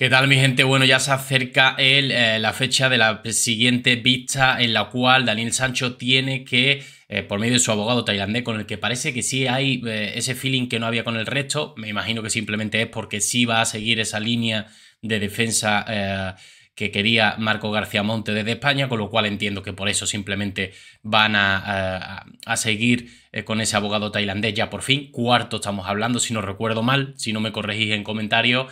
¿Qué tal mi gente? Bueno, ya se acerca eh, la fecha de la siguiente vista en la cual Daniel Sancho tiene que, eh, por medio de su abogado tailandés, con el que parece que sí hay eh, ese feeling que no había con el resto, me imagino que simplemente es porque sí va a seguir esa línea de defensa que quería Marco García Monte desde España, con lo cual entiendo que por eso simplemente van a, a, seguir con ese abogado tailandés ya por fin. Cuarto estamos hablando, si no recuerdo mal, si no me corregís en comentarios.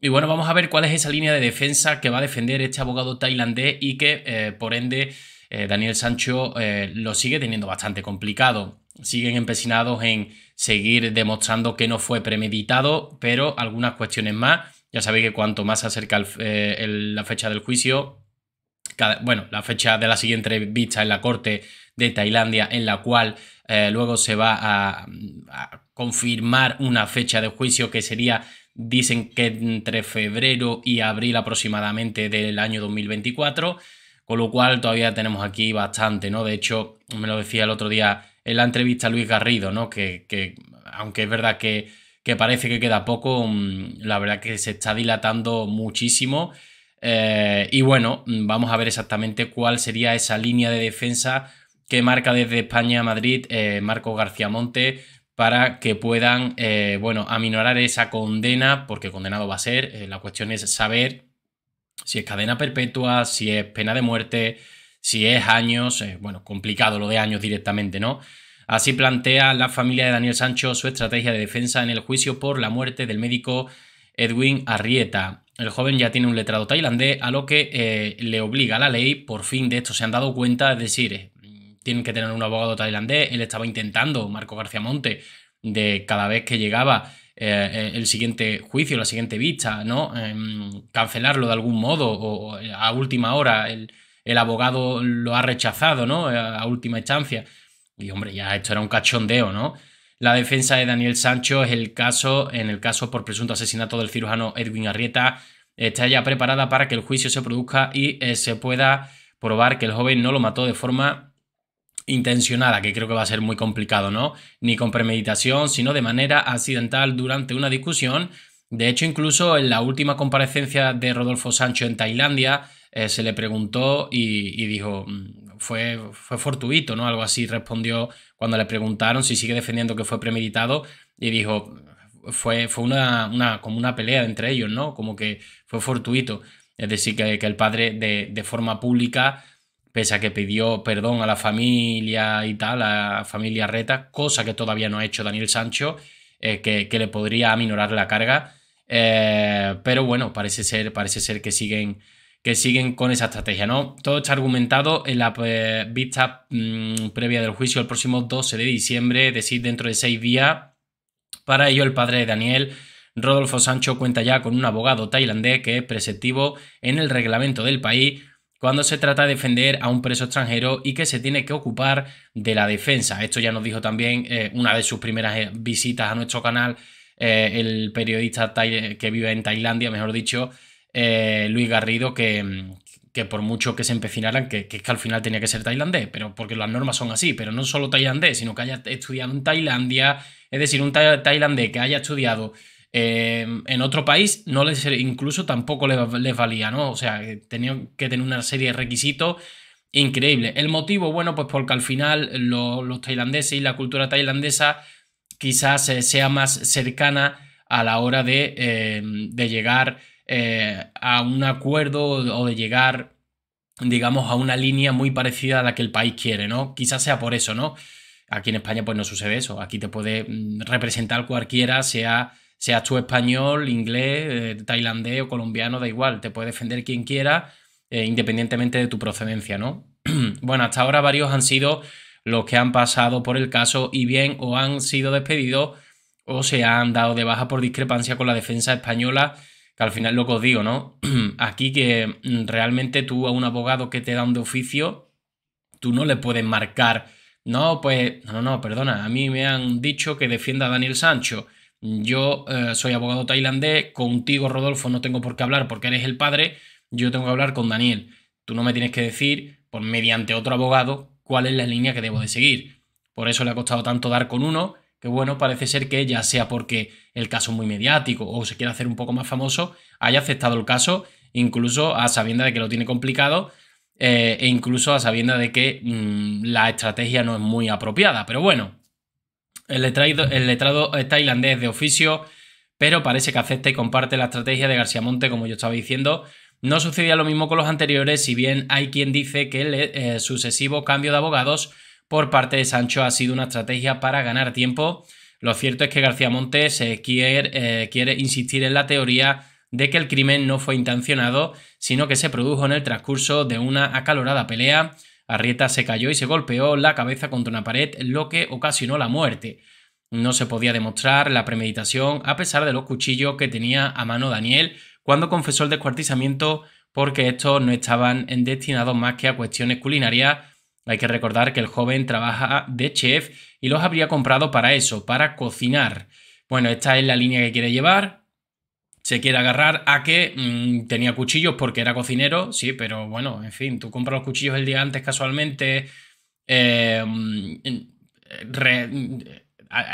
Y bueno, vamos a ver cuál es esa línea de defensa que va a defender este abogado tailandés y que, eh, por ende, eh, Daniel Sancho eh, lo sigue teniendo bastante complicado. Siguen empecinados en seguir demostrando que no fue premeditado, pero algunas cuestiones más. Ya sabéis que cuanto más se acerca la fecha del juicio, bueno, la fecha de la siguiente vista en la corte de Tailandia, en la cual eh, luego se va a, confirmar una fecha de juicio que sería dicen que entre febrero y abril aproximadamente del año 2024, con lo cual todavía tenemos aquí bastante, ¿no? De hecho, me lo decía el otro día en la entrevista a Luis Garrido, ¿no? Que, aunque es verdad que, parece que queda poco, mm, la verdad que se está dilatando muchísimo. Eh, y bueno, mm, vamos a ver exactamente cuál sería esa línea de defensa que marca desde España a Madrid eh, Marco García Monte para que puedan, eh, bueno, aminorar esa condena, porque condenado va a ser. Eh, la cuestión es saber si es cadena perpetua, si es pena de muerte, si es años, bueno, complicado lo de años directamente, ¿no? Así plantea la familia de Daniel Sancho su estrategia de defensa en el juicio por la muerte del médico Edwin Arrieta. El joven ya tiene un letrado tailandés, a lo que le obliga la ley, por fin de esto se han dado cuenta, es decir, tienen que tener un abogado tailandés. Él estaba intentando, Marco García Monte, de cada vez que llegaba eh, eh, el siguiente juicio, la siguiente vista, ¿no? Em, cancelarlo de algún modo o, eh, a última hora el, abogado lo ha rechazado, ¿no? A, última instancia. Y hombre, ya esto era un cachondeo, ¿no? La defensa de Daniel Sancho es el caso, en el caso por presunto asesinato del cirujano Edwin Arrieta, está ya preparada para que el juicio se produzca y se pueda probar que el joven no lo mató de forma intencionada, que creo que va a ser muy complicado, ¿no? Ni con premeditación, sino de manera accidental durante una discusión. De hecho, incluso en la última comparecencia de Rodolfo Sancho en Tailandia, eh, se le preguntó y, dijo, mm, fue, fue, fortuito, ¿no? Algo así respondió cuando le preguntaron si sigue defendiendo que fue premeditado y dijo, fue, fue una, como una pelea entre ellos, ¿no? Como que fue fortuito. Es decir, que, que el padre de, de forma pública pese a que pidió perdón a la familia y tal, a la familia Reta, cosa que todavía no ha hecho Daniel Sancho, eh, que, le podría aminorar la carga. Eh, pero bueno, parece ser, parece ser que siguen que siguen con esa estrategia, ¿no? Todo está argumentado en la eh, vista mm, previa del juicio el próximo 12 de diciembre, es decir, dentro de seis días. Para ello, el padre de Daniel, Rodolfo Sancho, cuenta ya con un abogado tailandés que es preceptivo en el reglamento del país, cuando se trata de defender a un preso extranjero y que se tiene que ocupar de la defensa. Esto ya nos dijo también eh, una de sus primeras eh, visitas a nuestro canal, eh, el periodista que vive en Tailandia, mejor dicho, Luis Garrido, que, mm, que, por mucho que se empecinaran, que, que, es que al final tenía que ser tailandés, pero porque las normas son así, pero no solo tailandés, sino que haya estudiado en Tailandia, es decir, un tailandés que haya estudiado Em, en otro país no les, incluso tampoco les, valía, ¿no? O sea, eh, tenían que tener una serie de requisitos increíbles. El motivo, bueno, pues porque al final los, tailandeses y la cultura tailandesa quizás eh, sea más cercana a la hora de em, llegar eh, a un acuerdo o de llegar, digamos, a una línea muy parecida a la que el país quiere, ¿no? Quizás sea por eso, ¿no? Aquí en España pues no sucede eso. Aquí te puede mm, representar cualquiera, sea Seas tú español, inglés, eh, tailandés o colombiano, da igual, te puede defender quien quiera, eh, independientemente de tu procedencia, ¿no? bueno, hasta ahora varios han sido los que han pasado por el caso y bien o han sido despedidos o se han dado de baja por discrepancia con la defensa española, que al final lo que os digo, ¿no? Aquí que mm, realmente tú a un abogado que te dan de oficio, tú no le puedes marcar, no, pues, no, no, perdona, a mí me han dicho que defienda a Daniel Sancho yo eh, soy abogado tailandés, contigo Rodolfo no tengo por qué hablar porque eres el padre, yo tengo que hablar con Daniel. Tú no me tienes que decir, por mediante otro abogado, cuál es la línea que debo de seguir. Por eso le ha costado tanto dar con uno, que bueno, parece ser que ya sea porque el caso es muy mediático o se quiere hacer un poco más famoso, haya aceptado el caso, incluso a sabienda de que lo tiene complicado eh, e incluso a sabienda de que mm, la estrategia no es muy apropiada. Pero bueno, el letrado, el letrado es tailandés de oficio, pero parece que acepta y comparte la estrategia de García Monte, como yo estaba diciendo. No sucedía lo mismo con los anteriores, si bien hay quien dice que el eh, sucesivo cambio de abogados por parte de Sancho ha sido una estrategia para ganar tiempo. Lo cierto es que García Monte se quiere, eh, quiere insistir en la teoría de que el crimen no fue intencionado, sino que se produjo en el transcurso de una acalorada pelea Arrieta se cayó y se golpeó la cabeza contra una pared, lo que ocasionó la muerte. No se podía demostrar la premeditación a pesar de los cuchillos que tenía a mano Daniel cuando confesó el descuartizamiento porque estos no estaban destinados más que a cuestiones culinarias. Hay que recordar que el joven trabaja de chef y los habría comprado para eso, para cocinar. Bueno, esta es la línea que quiere llevar, se quiere agarrar a que mm, tenía cuchillos porque era cocinero, sí, pero bueno, en fin, tú compras los cuchillos el día antes casualmente. Eh, mm, mm,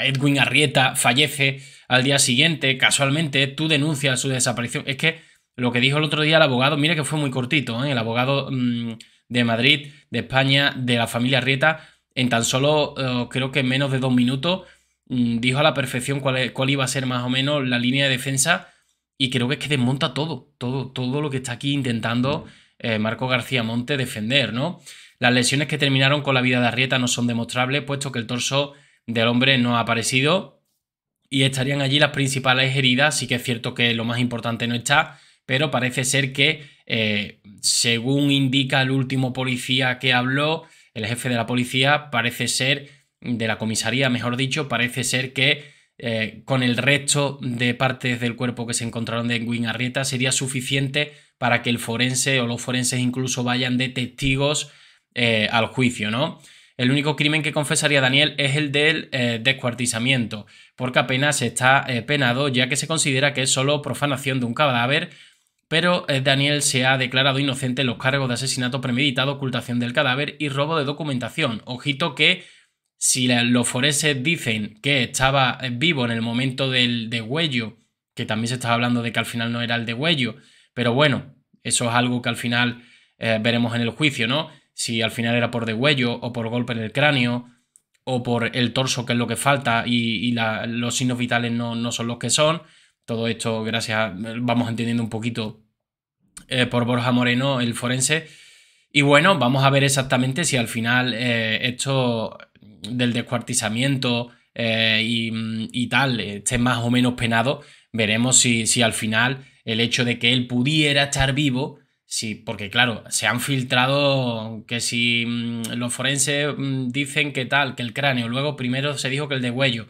Edwin Arrieta fallece al día siguiente, casualmente, tú denuncias su desaparición. Es que lo que dijo el otro día el abogado, mire que fue muy cortito, ¿eh? el abogado de Madrid, de España, de la familia Arrieta, en tan solo eh, creo que menos de dos minutos, dijo a la perfección cuál, cuál iba a ser más o menos la línea de defensa y creo que es que desmonta todo, todo, todo lo que está aquí intentando eh, Marco García Monte defender, ¿no? Las lesiones que terminaron con la vida de Arrieta no son demostrables, puesto que el torso del hombre no ha aparecido y estarían allí las principales heridas. Sí que es cierto que lo más importante no está, pero parece ser que, eh, según indica el último policía que habló, el jefe de la policía, parece ser, de la comisaría, mejor dicho, parece ser que eh, con el resto de partes del cuerpo que se encontraron de Edwin Arrieta sería suficiente para que el forense o los forenses incluso vayan de testigos eh, al juicio, ¿no? El único crimen que confesaría Daniel es el del eh, descuartizamiento, porque apenas está penado ya que se considera que es solo profanación de un cadáver, pero Daniel se ha declarado inocente en los cargos de asesinato premeditado, ocultación del cadáver y robo de documentación. Ojito que si los forenses dicen que estaba vivo en el momento del degüello, que también se está hablando de que al final no era el degüello, pero bueno, eso es algo que al final eh, veremos en el juicio, ¿no? Si al final era por degüello o por golpe en el cráneo o por el torso, que es lo que falta, y, los signos vitales no, son los que son. Todo esto, gracias, vamos entendiendo un poquito eh, por Borja Moreno, el forense. Y bueno, vamos a ver exactamente si al final eh, esto del descuartizamiento eh, mm, y, tal esté más o menos penado, veremos si, al final el hecho de que él pudiera estar vivo, porque claro, se han filtrado que si mm, los forenses mm, dicen que tal, que el cráneo, luego primero se dijo que el de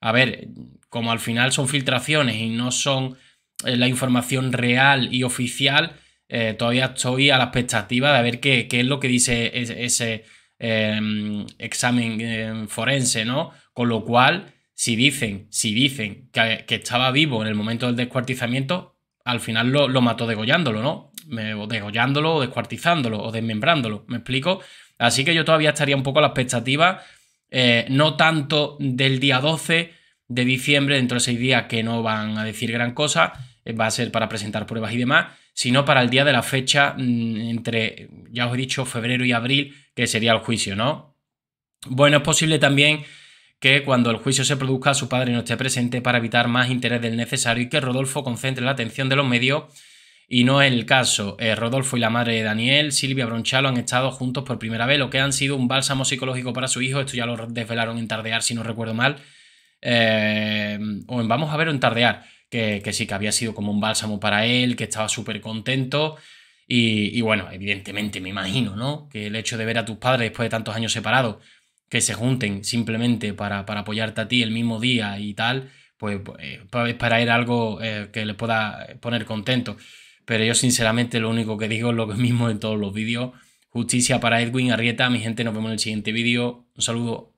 A ver, como al final son filtraciones y no son eh, la información real y oficial, eh, todavía estoy a la expectativa de ver qué, es lo que dice ese Em, examen em, forense, ¿no? Con lo cual, si dicen, si dicen que, estaba vivo en el momento del descuartizamiento, al final lo, lo mató degollándolo, ¿no? o degollándolo, o descuartizándolo, o desmembrándolo, ¿me explico? Así que yo todavía estaría un poco a la expectativa, eh, no tanto del día 12 de diciembre, dentro de seis días que no van a decir gran cosa, eh, va a ser para presentar pruebas y demás, sino para el día de la fecha mm, entre, ya os he dicho, febrero y abril, que sería el juicio, ¿no? Bueno, es posible también que cuando el juicio se produzca su padre no esté presente para evitar más interés del necesario y que Rodolfo concentre la atención de los medios y no es el caso. Eh, Rodolfo y la madre de Daniel, Silvia Bronchalo, han estado juntos por primera vez, lo que han sido un bálsamo psicológico para su hijo. Esto ya lo desvelaron en Tardear, si no recuerdo mal. Eh, o Vamos a ver en Tardear, que, que, sí, que había sido como un bálsamo para él, que estaba súper contento. Y, bueno, evidentemente me imagino, ¿no? Que el hecho de ver a tus padres después de tantos años separados, que se junten simplemente para, para apoyarte a ti el mismo día y tal, pues, eh, es para ir algo eh, que les pueda eh, poner contento. Pero yo sinceramente lo único que digo es lo mismo en todos los vídeos. Justicia para Edwin Arrieta, mi gente, nos vemos en el siguiente vídeo. Un saludo.